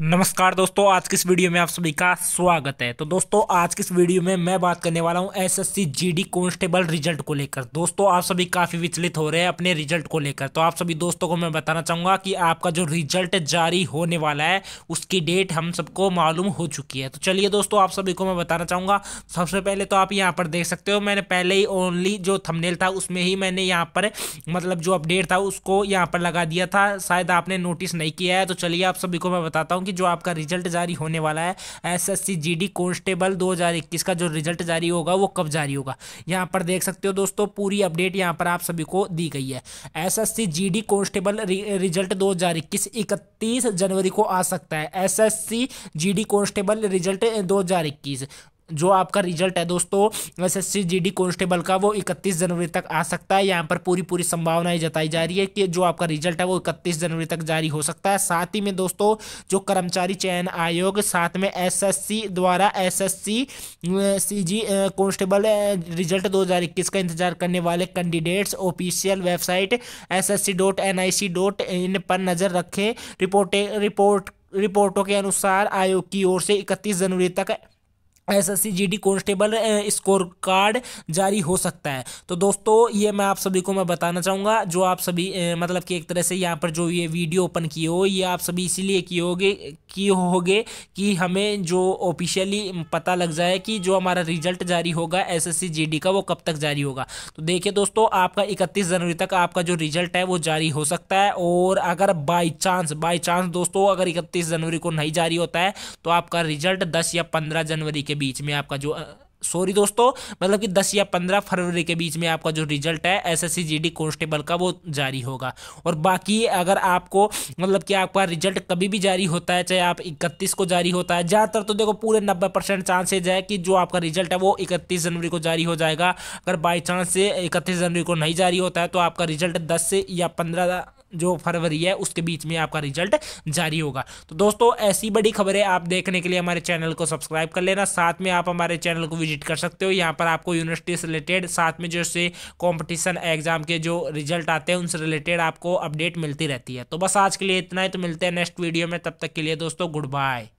नमस्कार दोस्तों आज की इस वीडियो में आप सभी का स्वागत है तो दोस्तों आज की इस वीडियो में मैं बात करने वाला हूं एसएससी जीडी कांस्टेबल रिजल्ट को लेकर दोस्तों आप सभी काफ़ी विचलित हो रहे हैं अपने रिजल्ट को लेकर तो आप सभी दोस्तों को मैं बताना चाहूँगा कि आपका जो रिजल्ट जारी होने वाला है उसकी डेट हम सबको मालूम हो चुकी है तो चलिए दोस्तों आप सभी को मैं बताना चाहूँगा सबसे पहले तो आप यहाँ पर देख सकते हो मैंने पहले ही ओनली जो थमनेल था उसमें ही मैंने यहाँ पर मतलब जो अपडेट था उसको यहाँ पर लगा दिया था शायद आपने नोटिस नहीं किया है तो चलिए आप सभी को मैं बताता हूँ कि जो आपका रिजल्ट जारी होने वाला है S S C G D constable दो हज़ार इक्कीस का जो रिजल्ट जारी होगा वो कब जारी होगा यहाँ पर देख सकते हो दोस्तों पूरी अपडेट यहाँ पर आप सभी को दी गई है S S C G D constable result दो हज़ार इक्कीस इकतीस जनवरी को आ सकता है S S C G D constable result दो हज़ार इक्कीस जो आपका रिजल्ट है दोस्तों S S C G D constable का वो इकतीस जनवरी तक आ सकता है यहाँ पर पूरी पूरी संभावनाएं जताई जा रही है कि जो आपका रिजल्ट है वो इकतीस जनवरी तक जारी हो सकता है साथ ही में दोस्तों जो कर्मचारी चयन आयोग साथ में एस एस सी द्वारा S S C C G constable result दो हज़ार इक्कीस का इंतजार करने वाले candidates official website S S C dot N I C dot in पर नज़र रखें रिपोर्टे रिपोर्ट रिपोर्टों के अनुसार आयोग की ओर से इकतीस जनवरी तक S S C G D constable score card जारी हो सकता है तो दोस्तों ये मैं आप सभी को मैं बताना चाहूँगा जो आप सभी मतलब कि एक तरह से यहाँ पर जो ये वीडियो ओपन किए हो ये आप सभी इसीलिए किए होगे किए होगे कि हमें जो ऑफिशियली पता लग जाए कि जो हमारा रिजल्ट जारी होगा S S C G D का वो कब तक जारी होगा तो देखिए दोस्तों आपका इकतीस जनवरी तक आपका जो रिजल्ट है वो जारी हो सकता है और अगर बाई चांस बाई चांस दोस्तों अगर इकतीस जनवरी को नहीं जारी होता है तो आपका रिजल्ट दस या पंद्रह जनवरी के बीच में आपका जो सॉरी दोस्तों मतलब कि 10 या 15 फरवरी के बीच में आपका जो रिजल्ट है एसएससी जीडी कांस्टेबल का वो जारी होगा और बाकी अगर आपको मतलब कि आपका रिजल्ट कभी भी जारी होता है चाहे आप 31 को जारी होता है ज़्यादातर तो देखो पूरे 90 परसेंट चांसेज है कि जो आपका रिजल्ट है वो 31 जनवरी को जारी हो जाएगा अगर बाई चांस से इकतीस जनवरी को नहीं जारी होता है तो आपका रिजल्ट दस से या पंद्रह जो फरवरी है उसके बीच में आपका रिजल्ट जारी होगा तो दोस्तों ऐसी बड़ी खबरें आप देखने के लिए हमारे चैनल को सब्सक्राइब कर लेना साथ में आप हमारे चैनल को विजिट कर सकते हो यहाँ पर आपको यूनिवर्सिटी से रिलेटेड साथ में जो से कॉम्पिटिशन एग्जाम के जो रिजल्ट आते हैं उनसे रिलेटेड आपको अपडेट मिलती रहती है तो बस आज के लिए इतना ही तो मिलते हैं नेक्स्ट वीडियो में तब तक के लिए दोस्तों गुड बाय